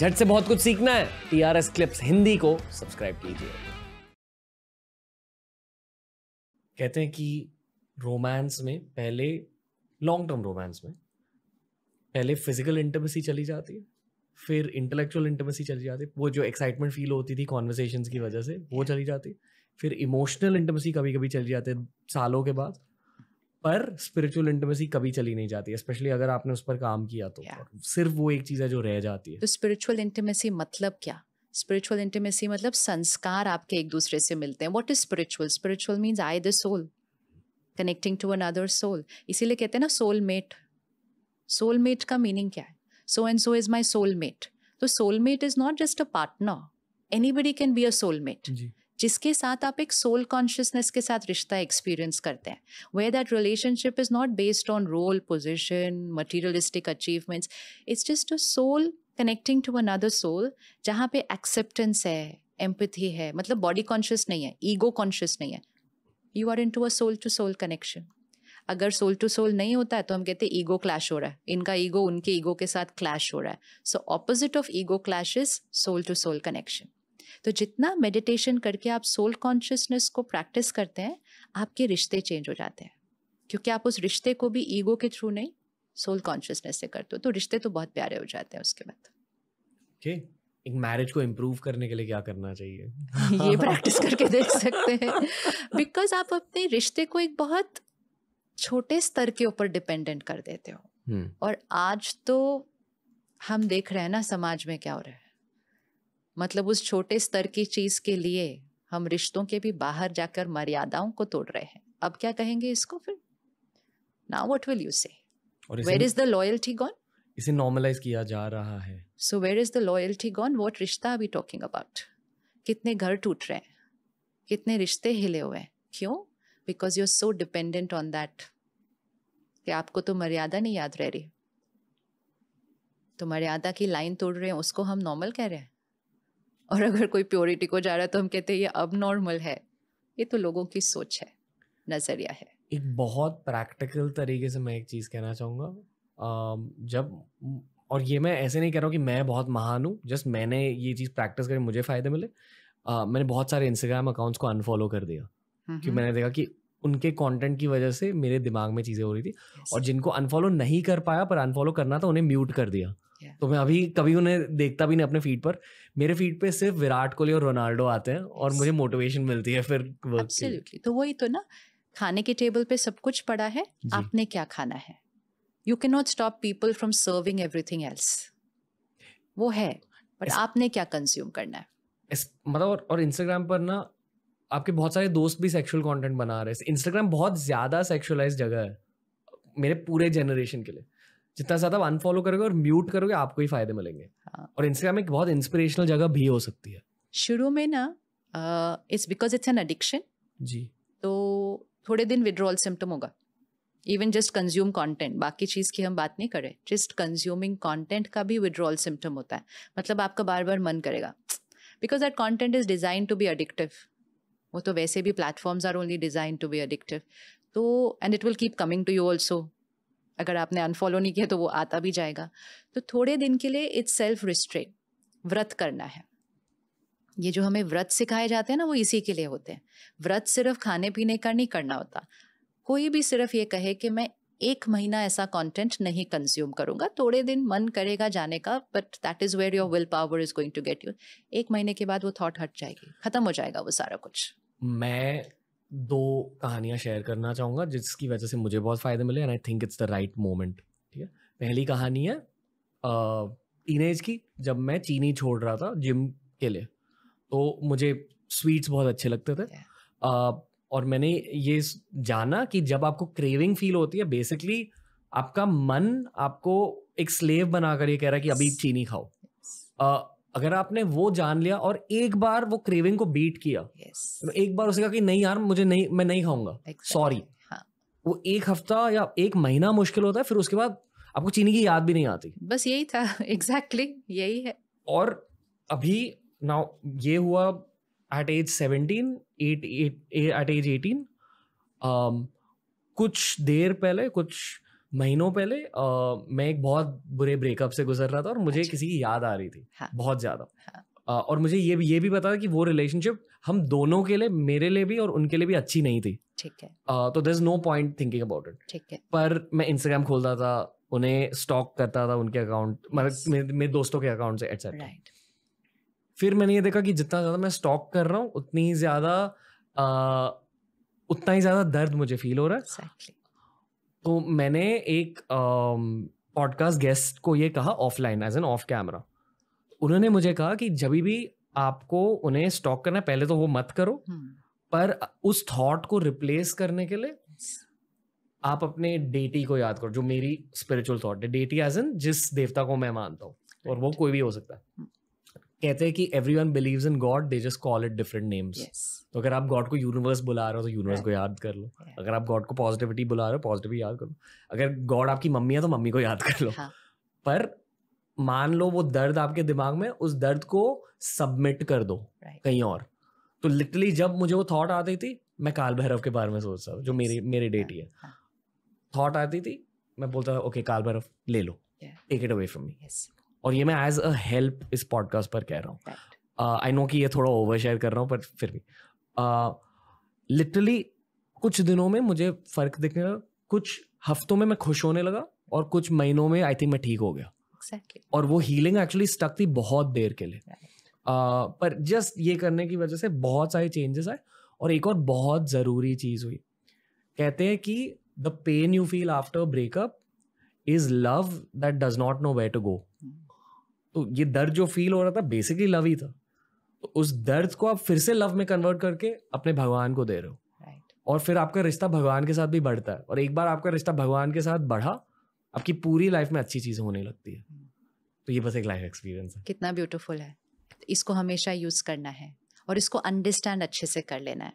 झट से बहुत कुछ सीखना है T R S clips Hindi को सब्सक्राइब कीजिए कहते हैं कि रोमांस में पहले लॉन्ग टर्म रोमांस में पहले फिजिकल इंटमेसी चली जाती है फिर इंटेलेक्चुअल इंटमेसी चली जाती है वो जो एक्साइटमेंट फील होती थी कॉन्वर्सेशन की वजह से वो चली जाती है फिर इमोशनल इंटमेसी कभी कभी चली जाती है सालों के बाद पर स्पिरिचुअल इंटीमेसी कभी चली नहीं जाती स्पेशली अगर आपने उस पर काम किया तो yeah. सिर्फ वो एक चीज है जो रह जाती है तो स्पिरिचुअल इंटीमेसी मतलब क्या स्पिरिचुअल इंटीमेसी मतलब संस्कार आपके एक दूसरे से मिलते हैं what is spiritual spiritual means I the soul connecting to another soul इसीलिए कहते हैं ना सोलमेट सोलमेट का मीनिंग क्या है so and so is my soulmate तो soulmate is not just a partner anybody can be a soulmate जी जिसके साथ आप एक सोल कॉन्शियसनेस के साथ रिश्ता एक्सपीरियंस करते हैं way that relationship is not based on role position materialistic achievements it's just a soul connecting to another soul जहाँ पे एक्सेप्टेंस है एम्पथी है मतलब बॉडी कॉन्शियस नहीं है ईगो कॉन्शियस नहीं है you are into a soul to soul connection अगर सोल टू सोल नहीं होता है तो हम कहते हैं ईगो क्लैश हो रहा है इनका ईगो उनके ईगो के साथ क्लैश हो रहा है so opposite of ego clash is soul to soul connection तो जितना मेडिटेशन करके आप सोल कॉन्शियसनेस को प्रैक्टिस करते हैं आपके रिश्ते चेंज हो जाते हैं क्योंकि आप उस रिश्ते को भी ईगो के थ्रू नहीं सोल कॉन्शियसनेस से करते हो तो रिश्ते तो बहुत प्यारे हो जाते हैं उसके बाद okay. एक मैरिज को इम्प्रूव करने के लिए क्या करना चाहिए ये प्रैक्टिस करके देख सकते हैं बिकॉज आप अपने रिश्ते को एक बहुत छोटे स्तर के ऊपर डिपेंडेंट कर देते हो hmm. और आज तो हम देख रहे हैं ना समाज में क्या हो रहा है मतलब उस छोटे स्तर की चीज के लिए हम रिश्तों के भी बाहर जाकर मर्यादाओं को तोड़ रहे हैं अब क्या कहेंगे इसको फिर now what will you say where is the loyalty gone इसे नॉर्मलाइज किया जा रहा है so where is the loyalty gone what रिश्ता अभी टॉकिंग अबाउट कितने घर टूट रहे हैं कितने रिश्ते हिले हुए हैं क्यों because you are so dependent on that कि आपको तो मर्यादा नहीं याद रह रही तो मर्यादा की लाइन तोड़ रहे हैं उसको हम नॉर्मल कह रहे हैं और अगर कोई प्योरिटी को जा रहा है तो हम कहते हैं ये अब नॉर्मल है ये तो लोगों की सोच है नज़रिया है एक बहुत प्रैक्टिकल तरीके से मैं एक चीज़ कहना चाहूँगा जब और ये मैं ऐसे नहीं कह रहा हूँ कि मैं बहुत महान हूँ जस्ट मैंने ये चीज़ प्रैक्टिस करी मुझे फ़ायदे मिले आ, मैंने बहुत सारे इंस्टाग्राम अकाउंट्स को अनफॉलो कर दिया हम्म, क्योंकि हम्म। मैंने देखा कि उनके कंटेंट की वजह से मेरे दिमाग में चीज़ें हो रही थी yes. और जिनको अनफॉलो नहीं कर पाया पर अनफॉलो करना था उन्हें म्यूट कर दिया तो मैं अभी कभी उन्हें देखता भी नहीं अपने फीड पर मेरे फीड पे सिर्फ विराट कोहली और रोनाल्डो आते हैं और मुझे मोटिवेशन मिलती है फिर वर्क से तो वही तो ना खाने के टेबल पे सब कुछ पड़ा है आपने क्या खाना है you can not stop people from serving everything else वो है बट आपने क्या कंज्यूम करना है इस... मतलब और, और इंस्टाग्राम पर ना आपके बहुत सारे दोस्त भी सेक्सुअल कंटेंट बना रहे हैं इंस्टाग्राम बहुत ज़्यादा सेक्सुअलाइज जगह है मेरे पूरे जनरेशन के लिए जितना ज्यादा अनफॉलो करोगे और म्यूट करोगे आपको ही फायदे मिलेंगे हाँ. और इंस्टाग्राम एक बहुत इंस्पिरेशनल जगह भी हो सकती है शुरू में ना it's because it's an addiction जी तो थोड़े दिन विड्रॉल सिम्टम होगा इवन जस्ट कंज्यूम कॉन्टेंट बाकी चीज़ की हम बात नहीं करें जस्ट कंज्यूमिंग कॉन्टेंट का भी विड्रॉल सिम्टम होता है मतलब आपका बार बार मन करेगा because that content is design to be addictive वो तो वैसे भी platforms are only design to be addictive तो and it will keep coming to you also अगर आपने अनफॉलो नहीं किया तो वो आता भी जाएगा तो थोड़े दिन के लिए इट्स सेल्फ रिस्ट्रेन व्रत करना है ये जो हमें व्रत सिखाए जाते हैं ना वो इसी के लिए होते हैं व्रत सिर्फ खाने पीने का नहीं करना होता कोई भी सिर्फ ये कहे कि मैं एक महीना ऐसा कंटेंट नहीं कंज्यूम करूंगा थोड़े दिन मन करेगा जाने का but that is where your will power is going to get you एक महीने के बाद वो थॉट हट जाएगी खत्म हो जाएगा वो सारा कुछ मैं दो कहानियाँ शेयर करना चाहूँगा जिसकी वजह से मुझे बहुत फ़ायदे मिले and I think it's the right moment ठीक है पहली कहानी है इनेज की जब मैं चीनी छोड़ रहा था जिम के लिए तो मुझे स्वीट्स बहुत अच्छे लगते थे yeah. uh, और मैंने ये जाना कि जब आपको क्रेविंग फील होती है बेसिकली आपका मन आपको एक स्लेव बनाकर ये कह रहा है कि अभी चीनी खाओ अगर आपने वो जान लिया और एक बार वो क्रेविंग को बीट किया yes. तो एक बार उसे कहा कि नहीं यार मुझे नहीं मैं नहीं खाऊंगा सॉरी exactly. हाँ। वो एक हफ्ता या एक महीना मुश्किल होता है फिर उसके बाद आपको चीनी की याद भी नहीं आती बस यही था एग्जैक्टली exactly, यही है और अभी नाउ ये हुआ at age seventeen at at at age eighteen कुछ देर पहले कुछ महीनों पहले आ, मैं एक बहुत बुरे ब्रेकअप से गुजर रहा था और मुझे अच्छा। किसी की याद आ रही थी हाँ। बहुत ज़्यादा हाँ। और मुझे ये भी ये भी पता था कि वो रिलेशनशिप हम दोनों के लिए मेरे लिए भी और उनके लिए भी अच्छी नहीं थी ठीक है तो there is no point thinking about it ठीक है पर मैं इंस्टाग्राम खोलता था उन्हें स्टॉक करता था उनके अकाउंट मतलब मेरे, दोस्तों के अकाउंट से एटसेट्रा फिर मैंने ये देखा कि जितना ज़्यादा मैं स्टॉक कर रहा हूँ उतनी ज़्यादा उतना ही ज़्यादा दर्द मुझे फील हो रहा है exactly. तो मैंने एक पॉडकास्ट गेस्ट को ये कहा offline as an off camera उन्होंने मुझे कहा कि जब भी आपको उन्हें स्टॉक करना पहले तो वो मत करो हम्म। पर उस थॉट को रिप्लेस करने के लिए आप अपने डेटी को याद करो जो मेरी स्पिरिचुअल थॉट है डेटी एज एन जिस देवता को मैं मानता हूँ और वो कोई भी हो सकता है हम्म। कहते हैं कि every one believe in God they just call it different names तो अगर आप गॉड को यूनिवर्स बुला रहे हो तो यूनिवर्स right. को याद कर लो अगर आप गॉड को पॉजिटिविटी बुला रहे हो पॉजिटिव याद कर लो अगर गॉड आपकी मम्मी है तो मम्मी को याद कर लो हाँ. पर मान लो वो दर्द आपके दिमाग में उस दर्द को सबमिट कर दो right. कहीं और तो लिटरली जब मुझे वो थॉट आती थी मैं काल भैरव के बारे में सोचता हूँ जो मेरी मेरी डेटी है थॉट हाँ। आती थी मैं बोलता था ओके काल भैरव ले लो take it away from me और ये मैं एज अ हेल्प इस पॉडकास्ट पर कह रहा हूँ आई नो uh, कि ये थोड़ा ओवर शेयर कर रहा हूँ पर फिर भी लिटरली uh, कुछ दिनों में मुझे फर्क दिखने लगा कुछ हफ्तों में मैं खुश होने लगा और कुछ महीनों में आई थिंक मैं ठीक हो गया exactly. और वो हीलिंग एक्चुअली स्टक थी बहुत देर के लिए right. uh, पर जस्ट ये करने की वजह से बहुत सारे चेंजेस आए और एक और बहुत ज़रूरी चीज़ हुई कहते हैं कि the pain you feel after breakup is love that does not know way to go तो ये दर्द जो फील हो रहा था बेसिकली लव ही था तो उस दर्द को आप फिर से लव में कन्वर्ट करके अपने भगवान को दे रहे हो right. और फिर आपका रिश्ता भगवान के साथ भी बढ़ता है और एक बार आपका रिश्ता भगवान के साथ बढ़ा आपकी पूरी लाइफ में अच्छी चीज़ें होने लगती है hmm. तो ये बस एक लाइफ एक्सपीरियंस है कितना ब्यूटीफुल है इसको हमेशा यूज़ करना है और इसको अंडरस्टैंड अच्छे से कर लेना है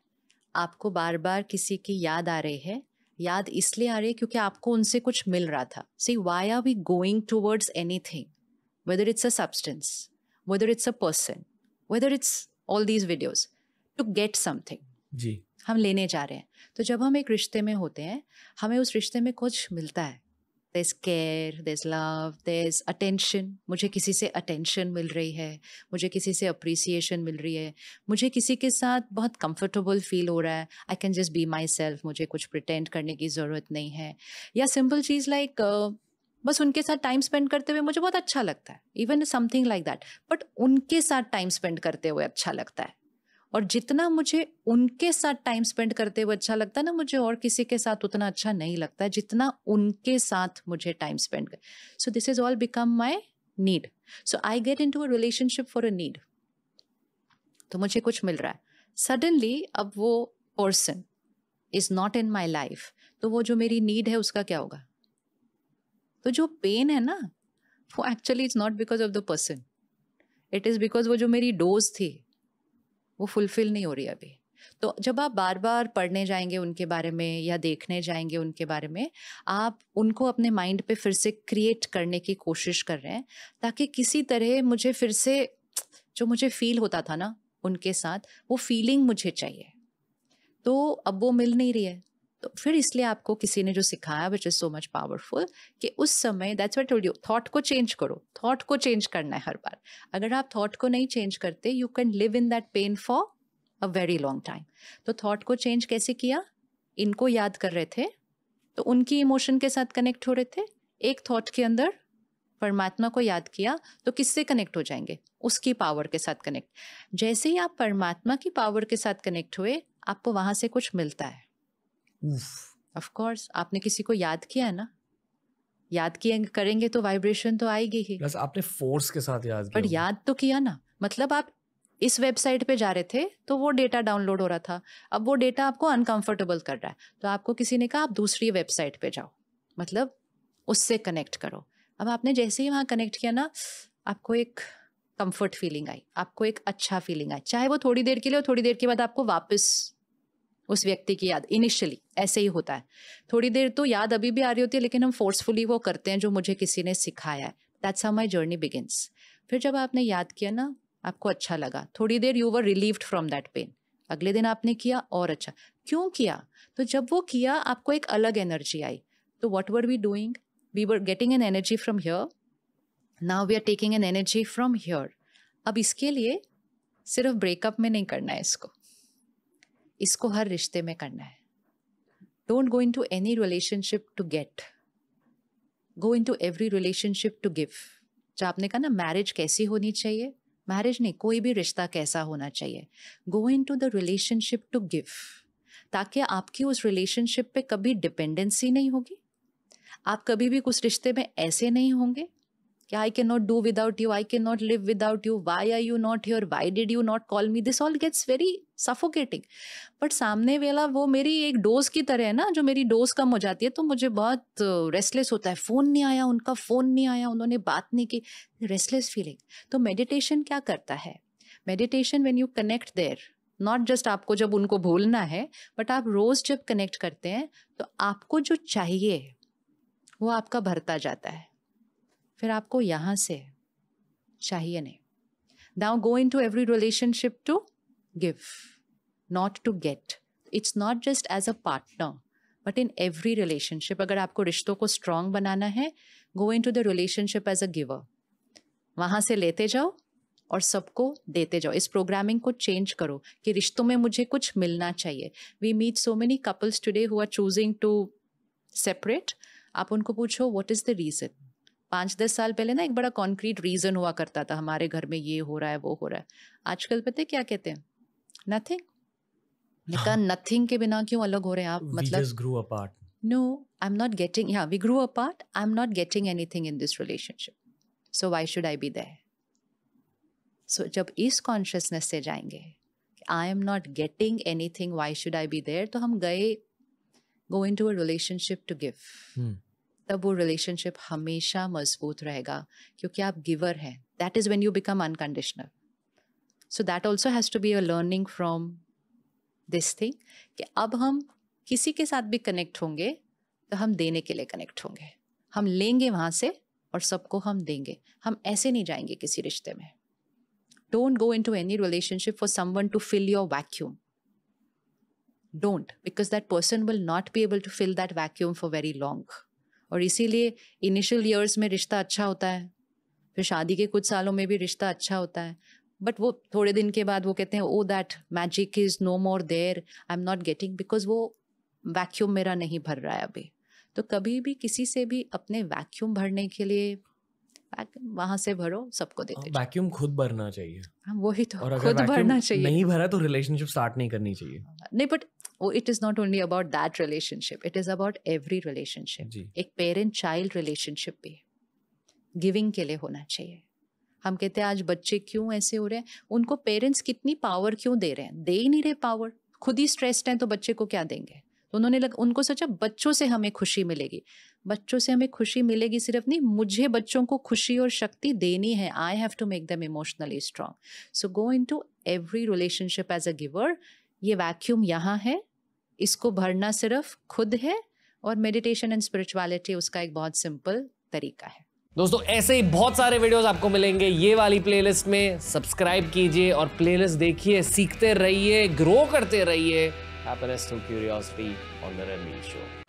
आपको बार बार किसी की याद आ रही है याद इसलिए आ रही है क्योंकि आपको उनसे कुछ मिल रहा था see why are we going towards anything whether it's a substance, whether it's a person, whether it's all these videos, to get something. जी हम लेने जा रहे हैं तो जब हम एक रिश्ते में होते हैं हमें उस रिश्ते में कुछ मिलता है देस केयर देस लव देस अटेंशन मुझे किसी से अटेंशन मिल रही है मुझे किसी से अप्रिसिएशन मिल रही है मुझे किसी के साथ बहुत कंफर्टेबल फील हो रहा है I can just be myself मुझे कुछ प्रिटेंड करने की ज़रूरत नहीं है या सिंपल चीज़ लाइक like, uh, बस उनके साथ टाइम स्पेंड करते हुए मुझे बहुत अच्छा लगता है even something like that but उनके साथ टाइम स्पेंड करते हुए अच्छा लगता है और जितना मुझे उनके साथ टाइम स्पेंड करते हुए अच्छा लगता है ना मुझे और किसी के साथ उतना अच्छा नहीं लगता है जितना उनके साथ मुझे टाइम स्पेंड कर so this is all become my need so I get into a relationship for a need तो मुझे कुछ मिल रहा है सडनली अब वो person is not in my life तो वो जो मेरी नीड है उसका क्या होगा तो जो पेन है ना वो actually it's not because of the person it is because वो जो मेरी डोज थी वो फुलफिल नहीं हो रही अभी तो जब आप बार बार पढ़ने जाएंगे उनके बारे में या देखने जाएंगे उनके बारे में आप उनको अपने माइंड पे फिर से क्रिएट करने की कोशिश कर रहे हैं ताकि किसी तरह मुझे फिर से जो मुझे फील होता था ना उनके साथ वो फीलिंग मुझे चाहिए तो अब वो मिल नहीं रही है तो फिर इसलिए आपको किसी ने जो सिखाया which is so much powerful कि उस समय दैट्स वेट यू थॉट को चेंज करो थॉट को चेंज करना है हर बार अगर आप थॉट को नहीं चेंज करते you can live in that pain for a very long time तो थॉट को चेंज कैसे किया इनको याद कर रहे थे तो उनकी इमोशन के साथ कनेक्ट हो रहे थे एक थॉट के अंदर परमात्मा को याद किया तो किससे कनेक्ट हो जाएंगे उसकी पावर के साथ कनेक्ट जैसे ही आप परमात्मा की पावर के साथ कनेक्ट हुए आपको वहाँ से कुछ मिलता है ऑफ कोर्स आपने किसी को याद किया है ना याद किए करेंगे तो वाइब्रेशन तो आएगी ही बस आपने फोर्स के साथ याद किया बट याद तो किया ना मतलब आप इस वेबसाइट पे जा रहे थे तो वो डेटा डाउनलोड हो रहा था अब वो डेटा आपको अनकंफर्टेबल कर रहा है तो आपको किसी ने कहा आप दूसरी वेबसाइट पे जाओ मतलब उससे कनेक्ट करो अब आपने जैसे ही वहाँ कनेक्ट किया ना आपको एक कंफर्ट फीलिंग आई आपको एक अच्छा फीलिंग आई चाहे वो थोड़ी देर के लिए हो थोड़ी देर के बाद आपको वापस उस व्यक्ति की याद इनिशियली ऐसे ही होता है थोड़ी देर तो याद अभी भी आ रही होती है लेकिन हम फोर्सफुली वो करते हैं जो मुझे किसी ने सिखाया है that's how my journey begins फिर जब आपने याद किया ना आपको अच्छा लगा थोड़ी देर you were relieved from that pain अगले दिन आपने किया और अच्छा क्यों किया तो जब वो किया आपको एक अलग एनर्जी आई तो what were we doing we were getting an energy from here now we are taking an energy from here अब इसके लिए सिर्फ ब्रेकअप में नहीं करना है इसको इसको हर रिश्ते में करना है don't into any relationship to get go into every relationship to give जो आपने कहा ना मैरिज कैसी होनी चाहिए मैरिज नहीं कोई भी रिश्ता कैसा होना चाहिए go into the relationship to give ताकि आपकी उस रिलेशनशिप पे कभी डिपेंडेंसी नहीं होगी आप कभी भी उस रिश्ते में ऐसे नहीं होंगे कि not do without you I can not live without you why are you not your why did you not call me this all gets very suffocating but सामने वाला वो मेरी एक डोज की तरह है ना जो मेरी डोज कम हो जाती है तो मुझे बहुत रेस्टलेस होता है फ़ोन नहीं आया उनका फ़ोन नहीं आया उन्होंने बात नहीं की रेस्टलेस फीलिंग तो मेडिटेशन क्या करता है meditation when you connect there not just आपको जब उनको भूलना है बट आप रोज़ जब कनेक्ट करते हैं तो आपको जो चाहिए वो आपका भरता जाता है फिर आपको यहाँ से चाहिए नहीं now go into every relationship to give not to get it's not just as a partner but in every relationship अगर आपको रिश्तों को स्ट्रांग बनाना है go into the relationship as a giver वहाँ से लेते जाओ और सबको देते जाओ इस प्रोग्रामिंग को चेंज करो कि रिश्तों में मुझे कुछ मिलना चाहिए we meet so many couples today who are choosing to separate आप उनको पूछो वॉट इज द रीजन पाँच दस साल पहले ना एक बड़ा कॉन्क्रीट रीज़न हुआ करता था हमारे घर में ये हो रहा है वो हो रहा है आजकल पता है क्या कहते हैं नथिंग हाँ। नथिंग के बिना क्यों अलग हो रहे हैं आप we मतलब no I am not getting या we grew apart I am not getting anything in this relationship so why should I be there so जब इस कॉन्शियसनेस से जाएंगे I am not getting anything why should I be there तो हम गए go into a relationship to give तब वो relationship हमेशा मजबूत रहेगा क्योंकि आप गिवर हैं that is when you become unconditional so that also has to be a learning from this thing कि अब हम किसी के साथ भी कनेक्ट होंगे तो हम देने के लिए कनेक्ट होंगे हम लेंगे वहाँ से और सबको हम देंगे हम ऐसे नहीं जाएंगे किसी रिश्ते में don't go into any relationship for someone to fill your vacuum don't because that person will not be able to fill that vacuum for very long और इसीलिए इनिशियल ईयर्स में रिश्ता अच्छा होता है फिर शादी के कुछ सालों में भी रिश्ता अच्छा होता है बट वो थोड़े दिन के बाद वो कहते हैं oh that magic is no more there I am not getting because वो वैक्यूम मेरा नहीं भर रहा है अभी तो कभी भी किसी से भी अपने वैक्यूम भरने के लिए वहां से भरो सबको देते वैक्यूम हाँ, खुद भरना चाहिए हाँ, वही तो खुद भरना चाहिए नहीं भरा तो रिलेशनशिप स्टार्ट नहीं करनी चाहिए नहीं बट वो it is not only about that relationship it is about every relationship एक पेरेंट चाइल्ड रिलेशनशिप भी गिविंग के लिए होना चाहिए हम कहते हैं आज बच्चे क्यों ऐसे हो रहे हैं उनको पेरेंट्स कितनी पावर क्यों दे रहे हैं दे ही नहीं रहे पावर खुद ही स्ट्रेस्ड हैं तो बच्चे को क्या देंगे तो उन्होंने लग उनको सोचा बच्चों से हमें खुशी मिलेगी बच्चों से हमें खुशी मिलेगी सिर्फ नहीं मुझे बच्चों को खुशी और शक्ति देनी है I have to make them emotionally strong so go into every relationship as a giver ये वैक्यूम यहाँ है इसको भरना सिर्फ खुद है और मेडिटेशन एंड स्पिरिचुअलिटी उसका एक बहुत सिंपल तरीका है दोस्तों ऐसे ही बहुत सारे वीडियोस आपको मिलेंगे ये वाली प्लेलिस्ट में सब्सक्राइब कीजिए और प्लेलिस्ट देखिए सीखते रहिए ग्रो करते रहिए happiness through curiosity on the show